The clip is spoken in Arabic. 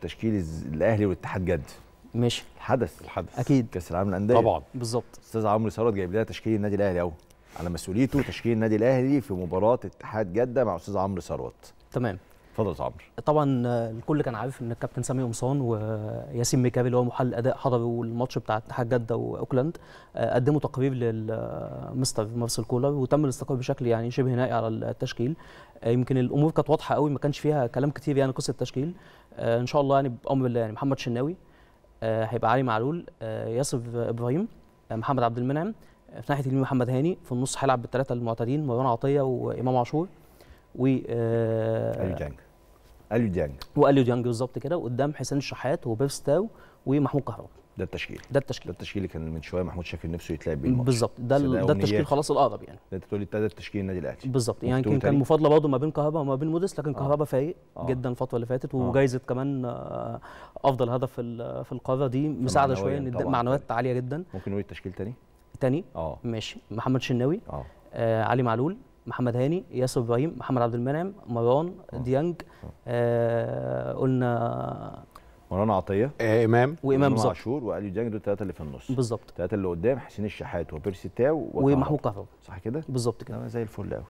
تشكيل الاهلي والاتحاد جد ماشي الحدث الحدث اكيد كاس العالم للانديه طبعا بالظبط استاذ عمرو ثروت جايب لنا تشكيل النادي الاهلي اهو على مسؤوليته تشكيل النادي الاهلي في مباراه اتحاد جده مع استاذ عمرو ثروت تمام اتفضل يا عمرو طبعا آه، الكل كان عارف ان الكابتن سامي قمصان وياسين ميكابي اللي هو محلل اداء حضري والماتش بتاع اتحاد جده واوكلاند آه، قدموا تقرير للمستر آه، مارسيل كولر وتم الاستقرار بشكل يعني شبه نهائي على التشكيل يمكن الامور كانت واضحه قوي ما كانش فيها كلام كتير يعني قصه التشكيل ان شاء الله يعني بامر الله يعني محمد شناوي هيبقى علي معلول ياسر ابراهيم محمد عبد المنعم في ناحيه اليمين محمد هاني في النص هيلعب بالثلاثه المعتادين مروان عطيه وامام عاشور و آه، اليو ديانج اليو ديانج واليو ديانج بالظبط كده وقدام حسين الشحات وبيفستاو ومحمود كهرباء ده التشكيل ده التشكيل ده التشكيل اللي كان من شويه محمود شاكر نفسه يتلعب بيه بالظبط ده ده التشكيل خلاص الاقرب يعني ده انت تقول ده التشكيل النادي الاهلي بالظبط يعني كان, كان مفاضله برضه ما بين كهربا وما بين موديس لكن آه. كهربا فايق آه. جدا الفتره اللي فاتت آه. وجايزه آه. كمان افضل هدف في القاره دي مساعده شويه ان معنويات عاليه جدا ممكن نقول التشكيل تاني تاني اه ماشي محمد شناوي اه, آه علي معلول محمد هاني ياسر ابراهيم محمد عبد المنعم مروان ديانج آه قلنا مروان عطيه آه امام وامام عاشور واليو ديانج دول الثلاثه اللي في النص بالظبط الثلاثه اللي قدام حسين الشحات وبيرسي تاو ومحمود كهرباء صح كده بالظبط كده زي الفل قوي